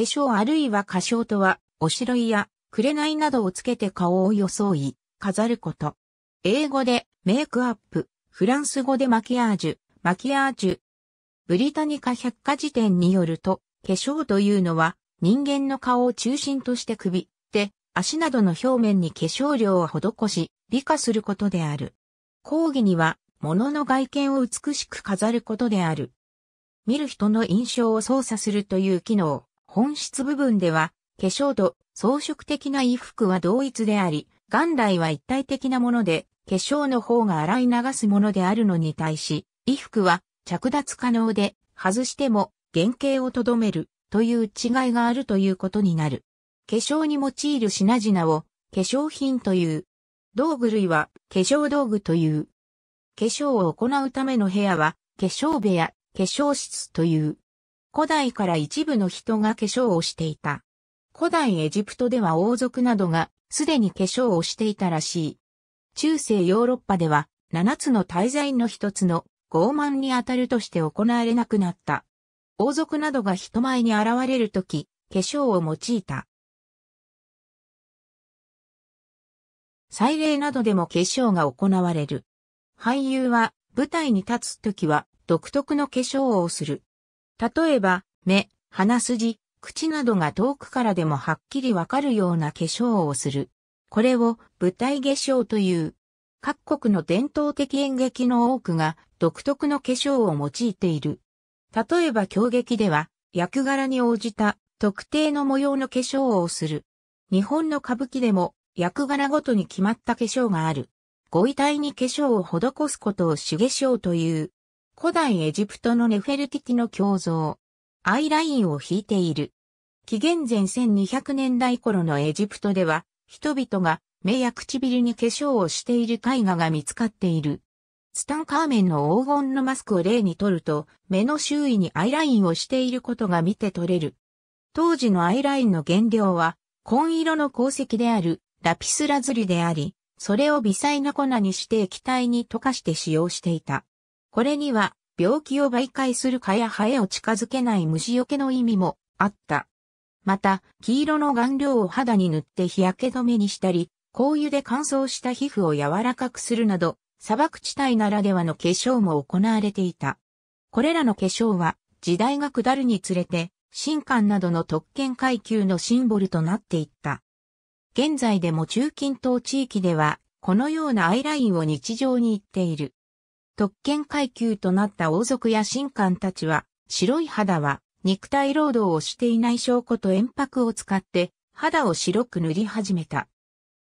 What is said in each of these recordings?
化粧あるいは化粧とは、おしろいや、紅などをつけて顔を装い、飾ること。英語で、メイクアップ、フランス語でマキアージュ、マキアージュ。ブリタニカ百科事典によると、化粧というのは、人間の顔を中心として首、手、足などの表面に化粧料を施し、美化することである。講義には、物の外見を美しく飾ることである。見る人の印象を操作するという機能。本質部分では、化粧と装飾的な衣服は同一であり、元来は一体的なもので、化粧の方が洗い流すものであるのに対し、衣服は着脱可能で、外しても原型をとどめるという違いがあるということになる。化粧に用いる品々を化粧品という。道具類は化粧道具という。化粧を行うための部屋は化粧部屋、化粧室という。古代から一部の人が化粧をしていた。古代エジプトでは王族などがすでに化粧をしていたらしい。中世ヨーロッパでは七つの大罪の一つの傲慢にあたるとして行われなくなった。王族などが人前に現れるとき、化粧を用いた。祭礼などでも化粧が行われる。俳優は舞台に立つときは独特の化粧をする。例えば、目、鼻筋、口などが遠くからでもはっきりわかるような化粧をする。これを舞台化粧という。各国の伝統的演劇の多くが独特の化粧を用いている。例えば狂劇では役柄に応じた特定の模様の化粧をする。日本の歌舞伎でも役柄ごとに決まった化粧がある。ご遺体に化粧を施すことを主化粧という。古代エジプトのネフェルティティの胸像。アイラインを引いている。紀元前1200年代頃のエジプトでは、人々が目や唇に化粧をしている絵画が見つかっている。ツタンカーメンの黄金のマスクを例にとると、目の周囲にアイラインをしていることが見て取れる。当時のアイラインの原料は、紺色の鉱石であるラピスラズリであり、それを微細な粉にして液体に溶かして使用していた。これには、病気を媒介する蚊やハエを近づけない虫除けの意味もあった。また、黄色の顔料を肌に塗って日焼け止めにしたり、香油で乾燥した皮膚を柔らかくするなど、砂漠地帯ならではの化粧も行われていた。これらの化粧は、時代が下るにつれて、神官などの特権階級のシンボルとなっていった。現在でも中近東地域では、このようなアイラインを日常に言っている。特権階級となった王族や神官たちは、白い肌は肉体労働をしていない証拠と鉛白を使って肌を白く塗り始めた。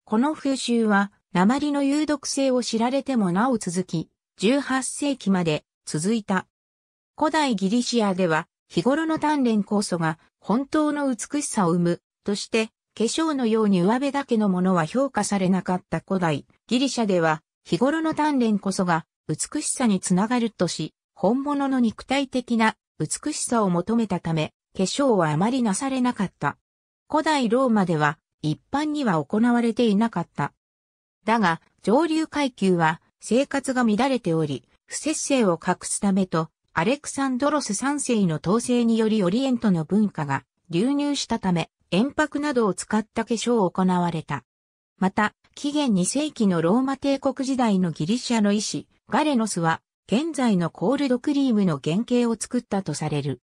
この風習は鉛の有毒性を知られてもなお続き、18世紀まで続いた。古代ギリシアでは日頃の鍛錬酵素が本当の美しさを生むとして化粧のように上辺だけのものは評価されなかった古代ギリシャでは日頃の鍛錬こそが美しさにつながるとし、本物の肉体的な美しさを求めたため、化粧はあまりなされなかった。古代ローマでは一般には行われていなかった。だが、上流階級は生活が乱れており、不節制を隠すためと、アレクサンドロス3世の統制によりオリエントの文化が流入したため、塩泊などを使った化粧を行われた。また、紀元2世紀のローマ帝国時代のギリシャの医師、ガレノスは現在のコールドクリームの原型を作ったとされる。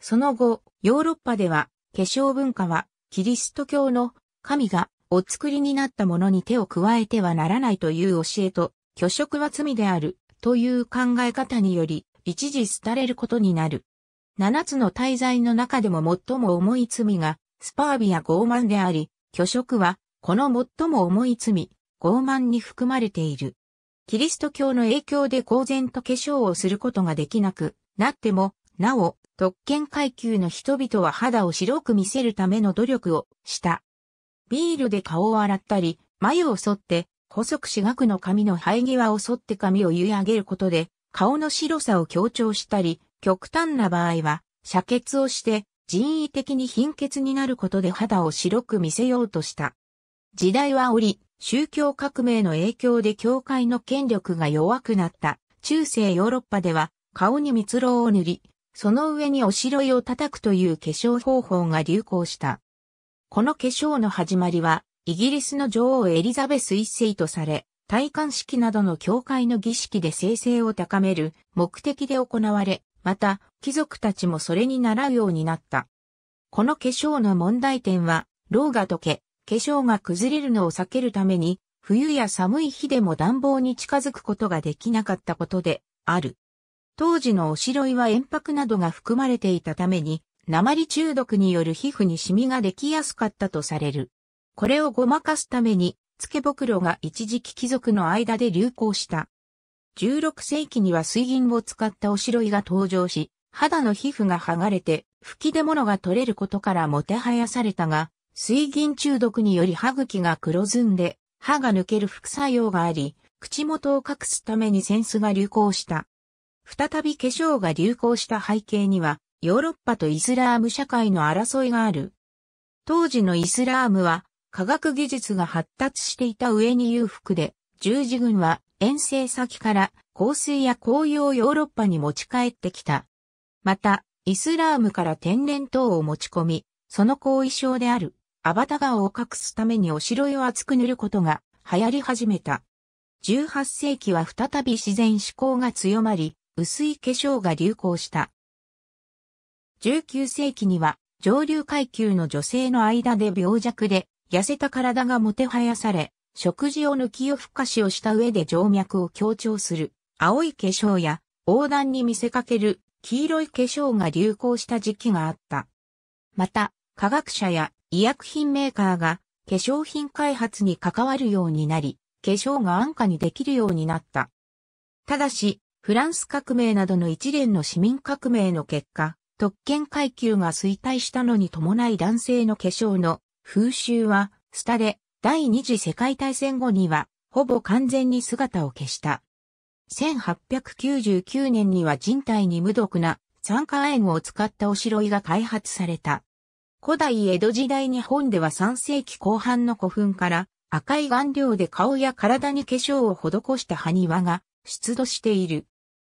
その後、ヨーロッパでは化粧文化はキリスト教の神がお作りになったものに手を加えてはならないという教えと、虚食は罪であるという考え方により、一時廃れることになる。七つの大罪の中でも最も重い罪が、スパービア傲慢であり、虚食は、この最も重い罪、傲慢に含まれている。キリスト教の影響で公然と化粧をすることができなくなっても、なお、特権階級の人々は肌を白く見せるための努力をした。ビールで顔を洗ったり、眉を剃って、細く四角の髪の生え際を剃って髪を結上げることで、顔の白さを強調したり、極端な場合は、遮血をして、人為的に貧血になることで肌を白く見せようとした。時代は折、宗教革命の影響で教会の権力が弱くなった中世ヨーロッパでは顔に蜜蝋を塗り、その上におしろいを叩くという化粧方法が流行した。この化粧の始まりは、イギリスの女王エリザベス一世とされ、戴冠式などの教会の儀式で生成を高める目的で行われ、また、貴族たちもそれに習うようになった。この化粧の問題点は、老が溶け、化粧が崩れるのを避けるために、冬や寒い日でも暖房に近づくことができなかったことである。当時のおしろいは塩白などが含まれていたために、鉛中毒による皮膚にシミができやすかったとされる。これをごまかすために、付け袋が一時期貴族の間で流行した。16世紀には水銀を使ったおしろいが登場し、肌の皮膚が剥がれて、吹き出物が取れることからもてはやされたが、水銀中毒により歯茎が黒ずんで、歯が抜ける副作用があり、口元を隠すためにセンスが流行した。再び化粧が流行した背景には、ヨーロッパとイスラーム社会の争いがある。当時のイスラームは、科学技術が発達していた上に裕福で、十字軍は遠征先から香水や紅葉をヨーロッパに持ち帰ってきた。また、イスラームから天然痘を持ち込み、その後遺症であるアバタ川を隠すためにお城を厚く塗ることが流行り始めた。18世紀は再び自然思考が強まり、薄い化粧が流行した。19世紀には上流階級の女性の間で病弱で、痩せた体がもてはやされ、食事を抜きよふかしをした上で静脈を強調する、青い化粧や、横断に見せかける、黄色い化粧が流行した時期があった。また、科学者や医薬品メーカーが化粧品開発に関わるようになり、化粧が安価にできるようになった。ただし、フランス革命などの一連の市民革命の結果、特権階級が衰退したのに伴い男性の化粧の風習は、スタ第二次世界大戦後には、ほぼ完全に姿を消した。1899年には人体に無毒な酸化塩を使ったおしろいが開発された。古代江戸時代日本では3世紀後半の古墳から赤い顔料で顔や体に化粧を施した埴輪が出土している。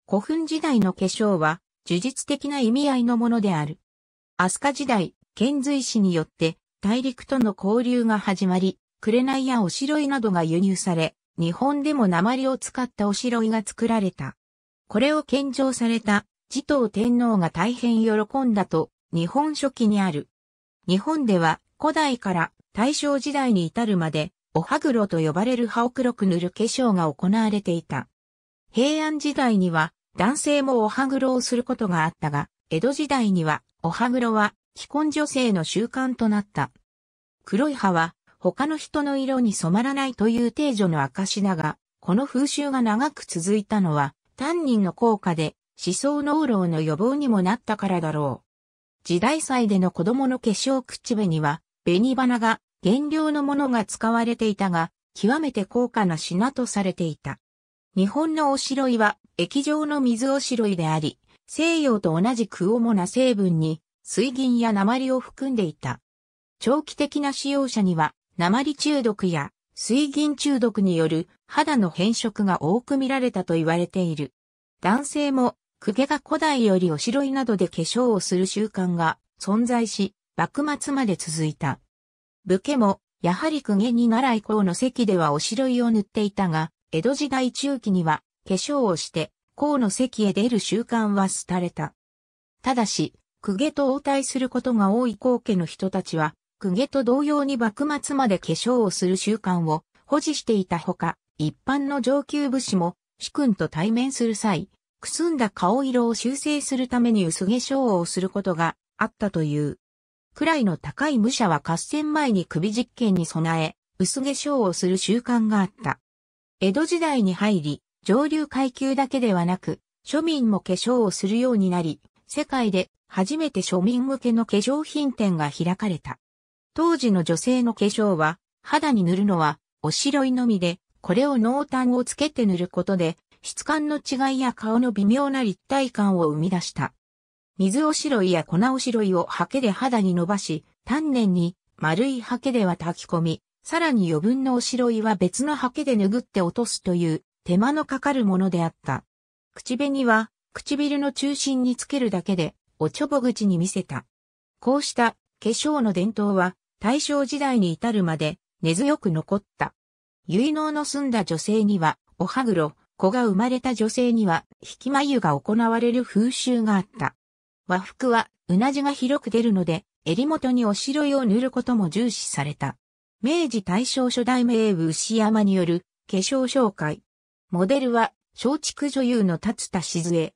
古墳時代の化粧は呪術的な意味合いのものである。飛鳥時代、遣隋使によって大陸との交流が始まり、紅やおしろいなどが輸入され、日本でも鉛を使ったおしろいが作られた。これを献上された持統天皇が大変喜んだと、日本書紀にある日本では古代から大正時代に至るまで、おはぐろと呼ばれる歯を黒く塗る化粧が行われていた。平安時代には男性もおはぐろをすることがあったが、江戸時代にはおはぐろは既婚女性の習慣となった。黒い歯は他の人の色に染まらないという定女の証だが、この風習が長く続いたのは、担任の効果で思想脳老の予防にもなったからだろう。時代祭での子供の化粧口紅は、紅花が原料のものが使われていたが、極めて高価な品とされていた。日本のおしろいは液状の水おしろいであり、西洋と同じく主な成分に水銀や鉛を含んでいた。長期的な使用者には鉛中毒や水銀中毒による肌の変色が多く見られたと言われている。男性も公家が古代よりおしろいなどで化粧をする習慣が存在し、幕末まで続いた。武家も、やはり公家に習い公の席ではおしろいを塗っていたが、江戸時代中期には化粧をして公の席へ出る習慣は廃れた。ただし、公家と応対することが多い公家の人たちは、公家と同様に幕末まで化粧をする習慣を保持していたほか、一般の上級武士も主君と対面する際、くすんだ顔色を修正するために薄化粧をすることがあったという。くらいの高い武者は合戦前に首実験に備え、薄化粧をする習慣があった。江戸時代に入り、上流階級だけではなく、庶民も化粧をするようになり、世界で初めて庶民向けの化粧品店が開かれた。当時の女性の化粧は、肌に塗るのは、おしろいのみで、これを濃淡をつけて塗ることで、質感の違いや顔の微妙な立体感を生み出した。水おしろいや粉おしろいをハケで肌に伸ばし、丹念に丸いハケでは炊き込み、さらに余分のおしろいは別のハケで拭って落とすという手間のかかるものであった。口紅は唇の中心につけるだけでおちょぼ口に見せた。こうした化粧の伝統は大正時代に至るまで根強く残った。結納の済んだ女性にはお歯黒、子が生まれた女性には、引き眉が行われる風習があった。和服は、うなじが広く出るので、襟元におしろいを塗ることも重視された。明治大正初代名武牛山による化粧紹介。モデルは松竹女優の立田静江。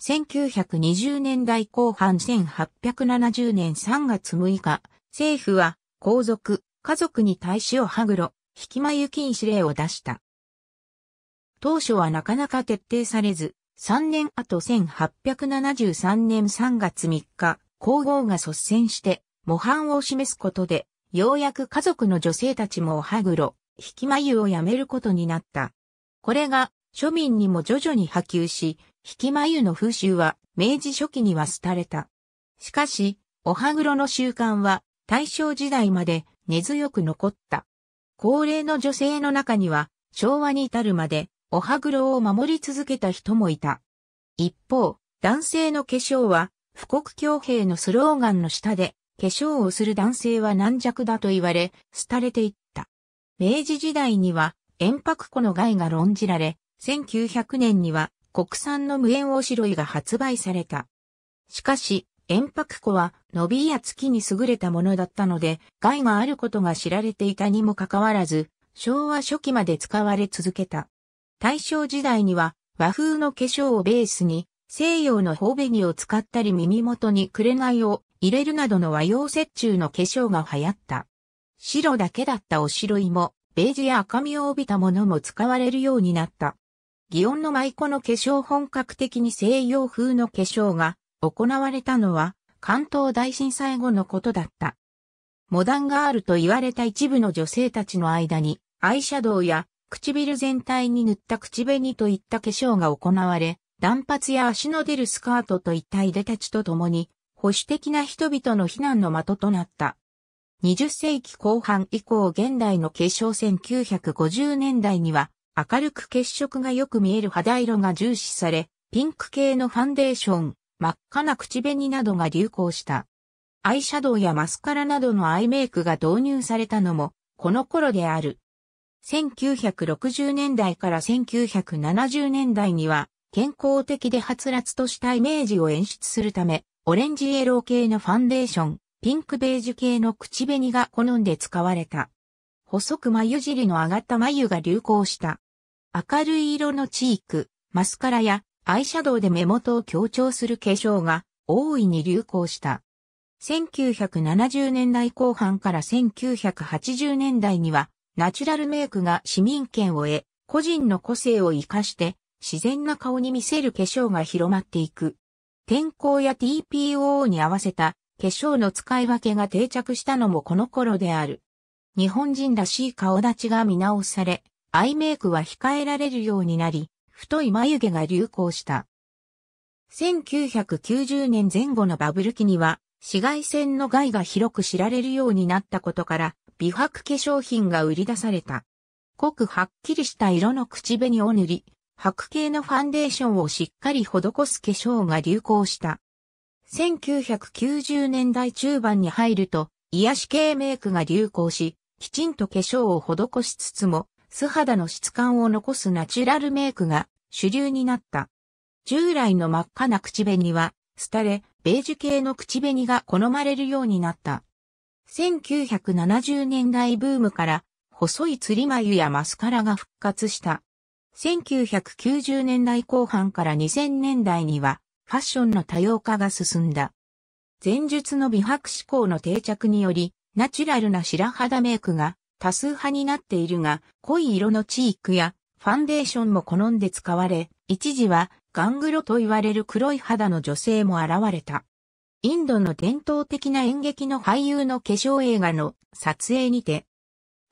1920年代後半1870年3月6日、政府は皇族、家族に対しをはぐろ、引き眉禁止令を出した。当初はなかなか徹底されず、3年後1873年3月3日、皇后が率先して、模範を示すことで、ようやく家族の女性たちもおはぐろ、引き眉をやめることになった。これが、庶民にも徐々に波及し、引き眉の風習は、明治初期には廃れた。しかし、おはぐろの習慣は、大正時代まで根強く残った。高齢の女性の中には、昭和に至るまで、お歯黒を守り続けた人もいた。一方、男性の化粧は、富国強兵のスローガンの下で、化粧をする男性は軟弱だと言われ、廃れていった。明治時代には、延泊湖の害が論じられ、1900年には国産の無煙おしろいが発売された。しかし、延泊湖は伸びや月に優れたものだったので、害があることが知られていたにもかかわらず、昭和初期まで使われ続けた。大正時代には和風の化粧をベースに西洋の頬紅を使ったり耳元に紅を入れるなどの和洋折衷の化粧が流行った。白だけだったお白いも、ベージュや赤みを帯びたものも使われるようになった。祇園の舞妓の化粧本格的に西洋風の化粧が行われたのは関東大震災後のことだった。モダンガールと言われた一部の女性たちの間にアイシャドウや唇全体に塗った口紅といった化粧が行われ、断髪や足の出るスカートといった入れたちと共に、保守的な人々の非難の的となった。20世紀後半以降現代の化粧1950年代には、明るく血色がよく見える肌色が重視され、ピンク系のファンデーション、真っ赤な口紅などが流行した。アイシャドウやマスカラなどのアイメイクが導入されたのも、この頃である。1960年代から1970年代には、健康的ではつらつとしたイメージを演出するため、オレンジイエロー系のファンデーション、ピンクベージュ系の口紅が好んで使われた。細く眉尻の上がった眉が流行した。明るい色のチーク、マスカラやアイシャドウで目元を強調する化粧が大いに流行した。1970年代後半から1980年代にはナチュラルメイクが市民権を得、個人の個性を活かして自然な顔に見せる化粧が広まっていく。天候や TPO に合わせた化粧の使い分けが定着したのもこの頃である。日本人らしい顔立ちが見直され、アイメイクは控えられるようになり、太い眉毛が流行した。1990年前後のバブル期には、紫外線の害が広く知られるようになったことから、美白化粧品が売り出された。濃くはっきりした色の口紅を塗り、白系のファンデーションをしっかり施す化粧が流行した。1990年代中盤に入ると、癒し系メイクが流行し、きちんと化粧を施しつつも、素肌の質感を残すナチュラルメイクが主流になった。従来の真っ赤な口紅は、廃れ、ベージュ系の口紅が好まれるようになった。1970年代ブームから細い釣り眉やマスカラが復活した。1990年代後半から2000年代にはファッションの多様化が進んだ。前述の美白志向の定着により、ナチュラルな白肌メイクが多数派になっているが、濃い色のチークやファンデーションも好んで使われ、一時はガングロと言われる黒い肌の女性も現れた。インドの伝統的な演劇の俳優の化粧映画の撮影にて、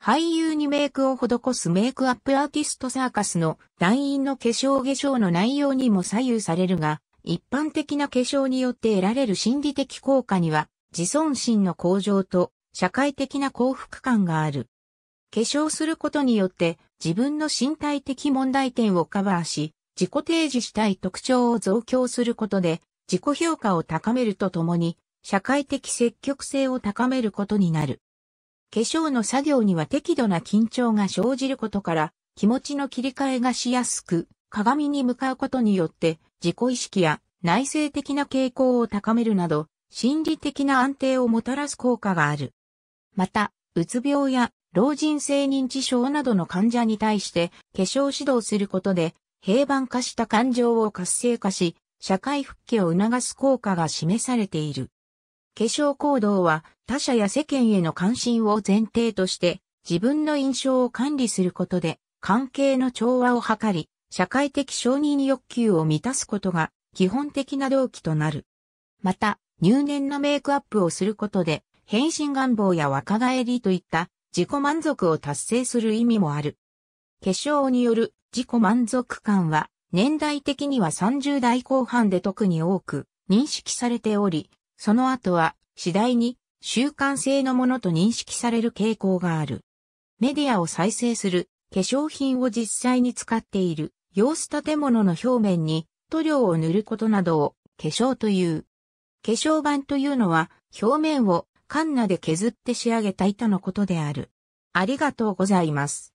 俳優にメイクを施すメイクアップアーティストサーカスの団員の化粧化粧の内容にも左右されるが、一般的な化粧によって得られる心理的効果には、自尊心の向上と社会的な幸福感がある。化粧することによって自分の身体的問題点をカバーし、自己提示したい特徴を増強することで自己評価を高めるとともに、社会的積極性を高めることになる。化粧の作業には適度な緊張が生じることから、気持ちの切り替えがしやすく、鏡に向かうことによって、自己意識や内省的な傾向を高めるなど、心理的な安定をもたらす効果がある。また、うつ病や老人性認知症などの患者に対して化粧指導することで平板化した感情を活性化し、社会復帰を促す効果が示されている。化粧行動は他者や世間への関心を前提として自分の印象を管理することで関係の調和を図り社会的承認欲求を満たすことが基本的な動機となる。また入念なメイクアップをすることで変身願望や若返りといった自己満足を達成する意味もある。化粧による自己満足感は年代的には30代後半で特に多く認識されており、その後は次第に習慣性のものと認識される傾向がある。メディアを再生する、化粧品を実際に使っている、様子建物の表面に塗料を塗ることなどを化粧という。化粧板というのは表面をカンナで削って仕上げた板のことである。ありがとうございます。